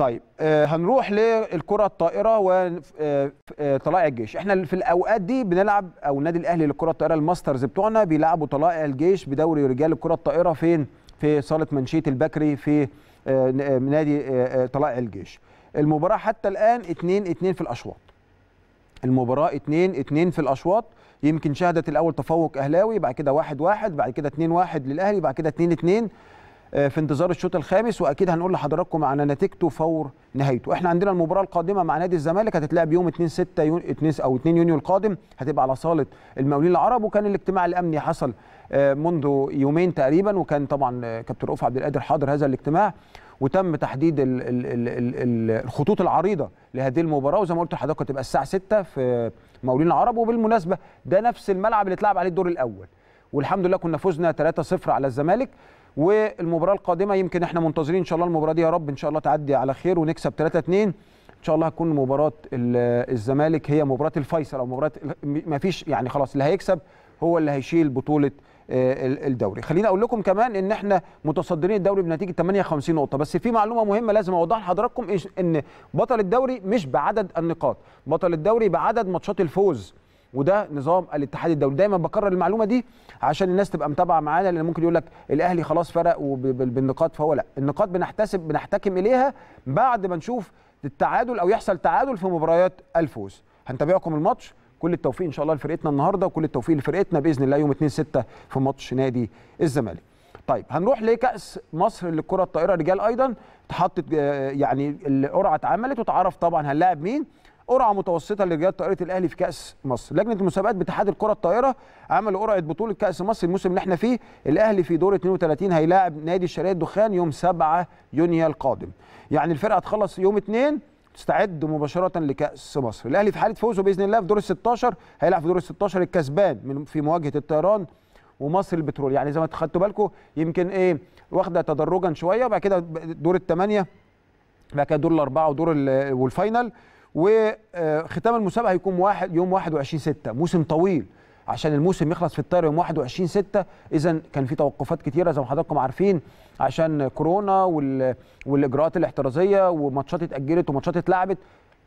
طيب آه، هنروح للكره الطائره وطلائع آه، آه، الجيش احنا في الاوقات دي بنلعب او النادي الاهلي للكره الطائره الماسترز بتوعنا بيلعبوا طلائع الجيش بدوري رجال الكره الطائره فين في صاله منشيه البكري في نادي طلائع الجيش المباراه حتى الان 2 2 في الاشواط المباراه 2 2 في الاشواط يمكن شهدت الاول تفوق اهلاوي بعد كده 1 1 بعد كده 2 1 للاهلي بعد كده 2 2 آه، في انتظار الشوط الخامس واكيد هنقول لحضراتكم على نتيجته فور نهايته احنا عندنا المباراه القادمه مع نادي الزمالك هتتلعب يوم 2 6 يون... 2 او 2 يونيو القادم هتبقى على صاله المقاولين العرب وكان الاجتماع الامني حصل آه، منذ يومين تقريبا وكان طبعا آه، كابتن رؤوف عبد القادر حاضر هذا الاجتماع وتم تحديد ال ال ال الخطوط العريضه لهذه المباراه وزي ما قلت لحضرتك هتبقى الساعه 6 في مقاولين العرب وبالمناسبه ده نفس الملعب اللي اتلعب عليه الدور الاول والحمد لله كنا فزنا 3-0 على الزمالك والمباراه القادمه يمكن احنا منتظرين ان شاء الله المباراه دي يا رب ان شاء الله تعدي على خير ونكسب 3 2 ان شاء الله هتكون مباراه الزمالك هي مباراه الفيصل او مباراه ما فيش يعني خلاص اللي هيكسب هو اللي هيشيل بطوله آه، الدوري خليني اقول لكم كمان ان احنا متصدرين الدوري بنتيجه 58 نقطه بس في معلومه مهمه لازم اوضحها لحضراتكم ان بطل الدوري مش بعدد النقاط بطل الدوري بعدد ماتشات الفوز وده نظام الاتحاد الدولي دايما بكرر المعلومه دي عشان الناس تبقى متابعه معانا لان ممكن يقول لك الاهلي خلاص فرق وبالنقاط فهو لا النقاط بنحتسب بنحتكم اليها بعد ما نشوف التعادل او يحصل تعادل في مباريات الفوز هنتابعكم الماتش كل التوفيق ان شاء الله لفرقتنا النهارده وكل التوفيق لفرقتنا باذن الله يوم 2 6 في ماتش نادي الزمالك طيب هنروح لكاس مصر للكره الطائره رجال ايضا اتحطت آه، يعني القرعه اتعملت وتعرف طبعا هنلاعب مين قرعه متوسطه لرجال طائره الاهلي في كاس مصر لجنه المسابقات باتحاد الكره الطائره عملوا قرعه بطوله كاس مصر الموسم اللي احنا فيه الاهلي في دور 32 هيلاعب نادي الشرقيه الدخان يوم 7 يونيو القادم يعني الفرقه هتخلص يوم 2 تستعد مباشره لكاس مصر الاهلي في حاله فوزه باذن الله في دور ال 16 هيلعب في دور ال 16 الكسبان في مواجهه الطيران ومصر البترول يعني زي ما خدتوا بالكم يمكن ايه واخده تدرجا شويه وبعد كده دور الثمانيه بعد كده دور الاربعه ودور والفاينل وختام المسابقه هيكون واحد يوم 21 6 موسم طويل عشان الموسم يخلص في الطايره يوم 21 6 اذا كان في توقفات كتيره زي ما حضراتكم عارفين عشان كورونا وال... والاجراءات الاحترازيه وماتشات اتاجلت وماتشات اتلعبت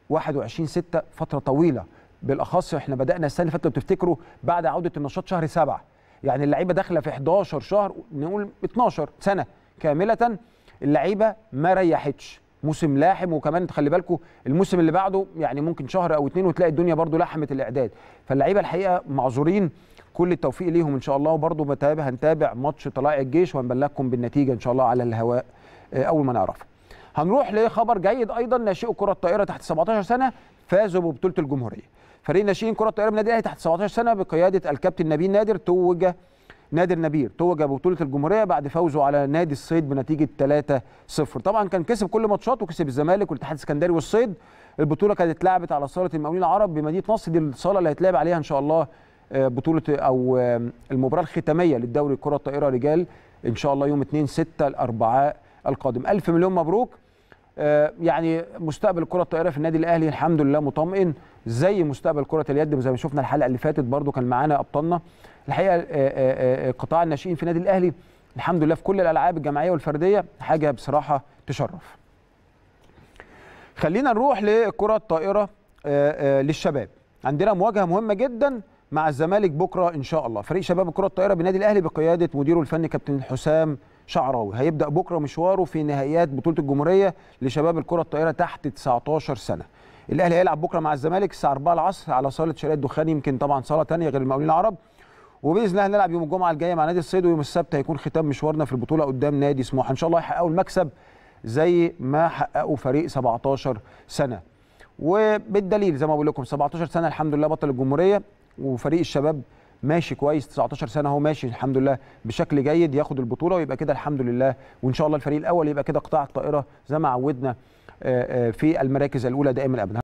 21 6 فتره طويله بالاخص احنا بدانا السنه اللي فاتت لو تفتكروا بعد عوده النشاط شهر 7 يعني اللعيبه داخله في 11 شهر نقول 12 سنه كامله اللعيبه ما ريحتش موسم لاحم وكمان خلي بالكم الموسم اللي بعده يعني ممكن شهر او اتنين وتلاقي الدنيا برده لحمت الاعداد فاللعيبه الحقيقه معذورين كل التوفيق ليهم ان شاء الله وبرده بتابع هنتابع ماتش طلائع الجيش وهنبلغكم بالنتيجه ان شاء الله على الهواء آه، اول ما نعرفها هنروح لخبر جيد ايضا ناشئ كره الطائره تحت 17 سنه فازوا ببطوله الجمهوريه فريق ناشئين كره الطائره بنادي الاهلي تحت 17 سنه بقياده الكابتن نبيل نادر توج نادر نبير توج ببطوله الجمهوريه بعد فوزه على نادي الصيد بنتيجه 3-0 طبعا كان كسب كل ماتشاته وكسب الزمالك والاتحاد السكندري والصيد البطوله كانت اتلعبت على صاله المقاولين العرب بمدينه نصر دي الصاله اللي هيتلعب عليها ان شاء الله آه، بطوله او آه، المباراه الختاميه للدوري الكره الطائره رجال ان شاء الله يوم 2 6 الاربعاء القادم الف مليون مبروك آه، يعني مستقبل الكره الطائره في النادي الاهلي الحمد لله مطمئن زي مستقبل كره اليد زي ما شفنا الحلقه اللي فاتت برده كان معانا ابطالنا الحقيقه آه، آه، قطاع الناشئين في النادي الاهلي الحمد لله في كل الالعاب الجماعيه والفرديه حاجه بصراحه تشرف خلينا نروح للكره الطائره للشباب عندنا مواجهه مهمه جدا مع الزمالك بكره ان شاء الله فريق شباب الكره الطائره بالنادي الاهلي بقياده مديره الفني كابتن حسام شعراوي هيبدا بكره مشواره في نهائيات بطوله الجمهوريه لشباب الكره الطايره تحت 19 سنه الاهلي هيلعب بكره مع الزمالك الساعه 4 العصر على صاله شارع الدخان يمكن طبعا صاله ثانيه غير المقاولين العرب وباذن الله هنلعب يوم الجمعه الجايه مع نادي الصيد ويوم السبت هيكون ختام مشوارنا في البطوله قدام نادي سموحه ان شاء الله يحققوا المكسب زي ما حققوا فريق 17 سنه وبالدليل زي ما بقول لكم 17 سنه الحمد لله بطل الجمهوريه وفريق الشباب ماشي كويس 19 سنه اهو ماشي الحمد لله بشكل جيد ياخد البطوله ويبقى كده الحمد لله وان شاء الله الفريق الاول يبقى كده قطاع الطائره زي ما عودنا آه، آه، في المراكز الاولى دائما ابدا